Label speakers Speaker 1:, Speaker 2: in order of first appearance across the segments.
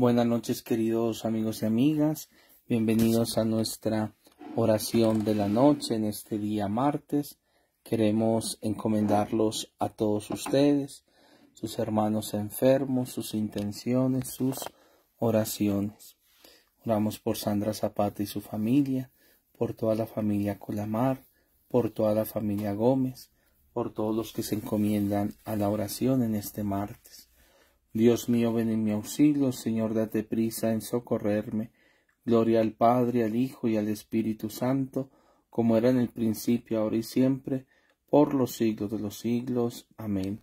Speaker 1: Buenas noches queridos amigos y amigas, bienvenidos a nuestra oración de la noche en este día martes. Queremos encomendarlos a todos ustedes, sus hermanos enfermos, sus intenciones, sus oraciones. Oramos por Sandra Zapata y su familia, por toda la familia Colamar, por toda la familia Gómez, por todos los que se encomiendan a la oración en este martes. Dios mío, ven en mi auxilio, Señor, date prisa en socorrerme. Gloria al Padre, al Hijo y al Espíritu Santo, como era en el principio, ahora y siempre, por los siglos de los siglos. Amén.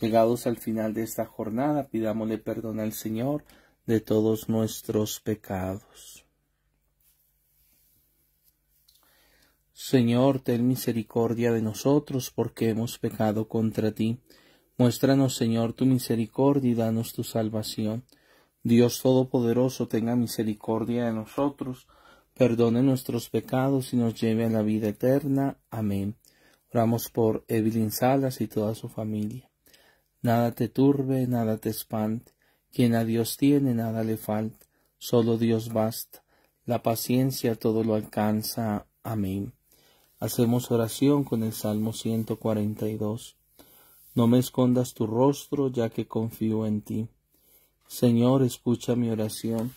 Speaker 1: Llegados al final de esta jornada, pidámosle perdón al Señor de todos nuestros pecados. Señor, ten misericordia de nosotros porque hemos pecado contra ti. Muéstranos, Señor, tu misericordia y danos tu salvación. Dios Todopoderoso tenga misericordia de nosotros, perdone nuestros pecados y nos lleve a la vida eterna. Amén. Oramos por Evelyn Salas y toda su familia. Nada te turbe, nada te espante. Quien a Dios tiene, nada le falta. Solo Dios basta. La paciencia todo lo alcanza. Amén. Hacemos oración con el Salmo 142. No me escondas tu rostro, ya que confío en ti. Señor, escucha mi oración.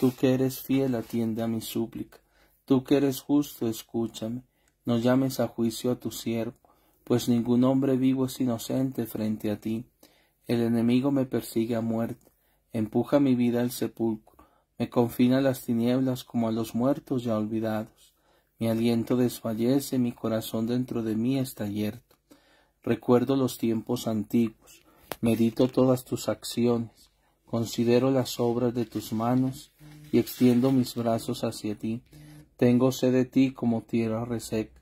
Speaker 1: Tú que eres fiel, atiende a mi súplica. Tú que eres justo, escúchame. No llames a juicio a tu siervo, pues ningún hombre vivo es inocente frente a ti. El enemigo me persigue a muerte, empuja mi vida al sepulcro, me confina a las tinieblas como a los muertos ya olvidados. Mi aliento desfallece, mi corazón dentro de mí está yerto. Recuerdo los tiempos antiguos, medito todas tus acciones, considero las obras de tus manos y extiendo mis brazos hacia ti. Tengo sed de ti como tierra reseca.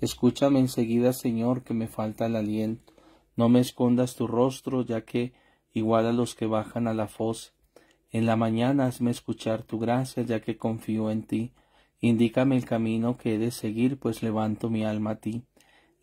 Speaker 1: Escúchame enseguida, Señor, que me falta el aliento. No me escondas tu rostro, ya que igual a los que bajan a la fosa. En la mañana hazme escuchar tu gracia, ya que confío en ti. Indícame el camino que he de seguir, pues levanto mi alma a ti.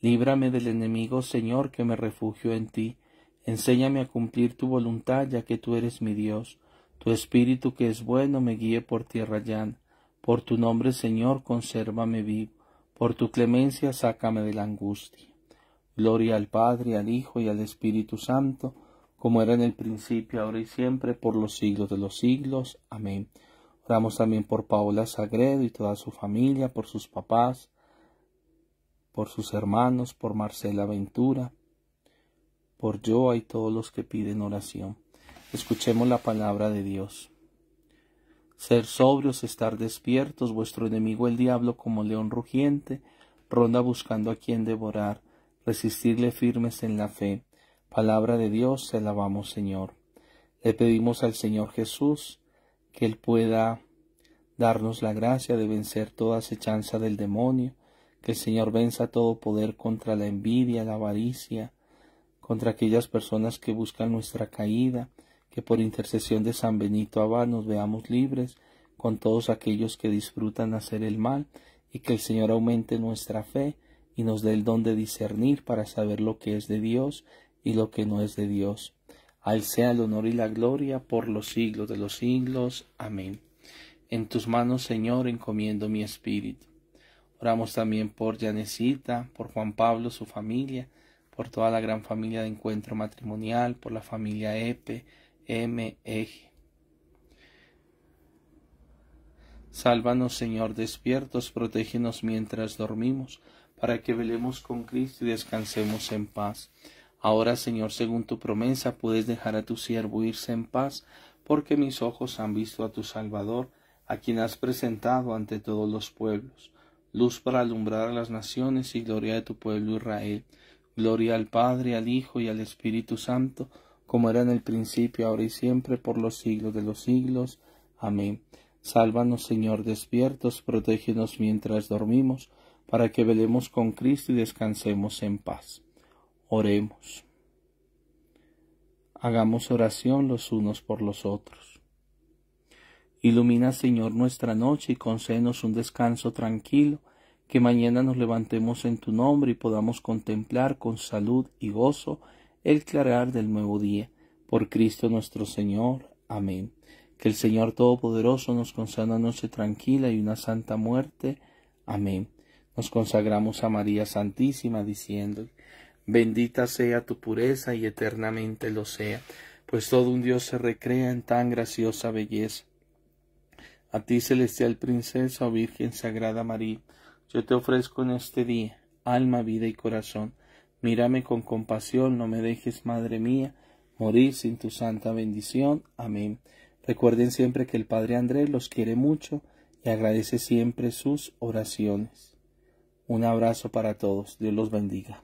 Speaker 1: Líbrame del enemigo, Señor, que me refugio en ti. Enséñame a cumplir tu voluntad, ya que tú eres mi Dios. Tu espíritu, que es bueno, me guíe por tierra llana. Por tu nombre, Señor, consérvame vivo. Por tu clemencia, sácame de la angustia. Gloria al Padre, al Hijo y al Espíritu Santo, como era en el principio, ahora y siempre, por los siglos de los siglos. Amén. Oramos también por Paola Sagredo y toda su familia, por sus papás, por sus hermanos, por Marcela Ventura, por yo y todos los que piden oración. Escuchemos la palabra de Dios. Ser sobrios, estar despiertos, vuestro enemigo el diablo como león rugiente, ronda buscando a quien devorar, resistirle firmes en la fe. Palabra de Dios, te alabamos Señor. Le pedimos al Señor Jesús que Él pueda darnos la gracia de vencer toda acechanza del demonio, que el Señor venza todo poder contra la envidia, la avaricia, contra aquellas personas que buscan nuestra caída, que por intercesión de San Benito Abad nos veamos libres con todos aquellos que disfrutan hacer el mal, y que el Señor aumente nuestra fe y nos dé el don de discernir para saber lo que es de Dios y lo que no es de Dios. Al sea el honor y la gloria por los siglos de los siglos. Amén. En tus manos, Señor, encomiendo mi espíritu. Oramos también por Janecita, por Juan Pablo, su familia, por toda la gran familia de encuentro matrimonial, por la familia Epe, M, E. Sálvanos, Señor, despiertos, protégenos mientras dormimos, para que velemos con Cristo y descansemos en paz. Ahora, Señor, según tu promesa, puedes dejar a tu siervo irse en paz, porque mis ojos han visto a tu Salvador, a quien has presentado ante todos los pueblos luz para alumbrar a las naciones y gloria de tu pueblo Israel. Gloria al Padre, al Hijo y al Espíritu Santo, como era en el principio, ahora y siempre, por los siglos de los siglos. Amén. Sálvanos, Señor, despiertos, protégenos mientras dormimos, para que velemos con Cristo y descansemos en paz. Oremos. Hagamos oración los unos por los otros. Ilumina, Señor, nuestra noche y concédenos un descanso tranquilo, que mañana nos levantemos en tu nombre y podamos contemplar con salud y gozo el clarear del nuevo día. Por Cristo nuestro Señor. Amén. Que el Señor Todopoderoso nos conceda una noche tranquila y una santa muerte. Amén. Nos consagramos a María Santísima diciendo, bendita sea tu pureza y eternamente lo sea, pues todo un Dios se recrea en tan graciosa belleza. A ti, celestial princesa o oh Virgen Sagrada María, yo te ofrezco en este día alma, vida y corazón. Mírame con compasión, no me dejes, Madre mía, morir sin tu santa bendición. Amén. Recuerden siempre que el Padre Andrés los quiere mucho y agradece siempre sus oraciones. Un abrazo para todos. Dios los bendiga.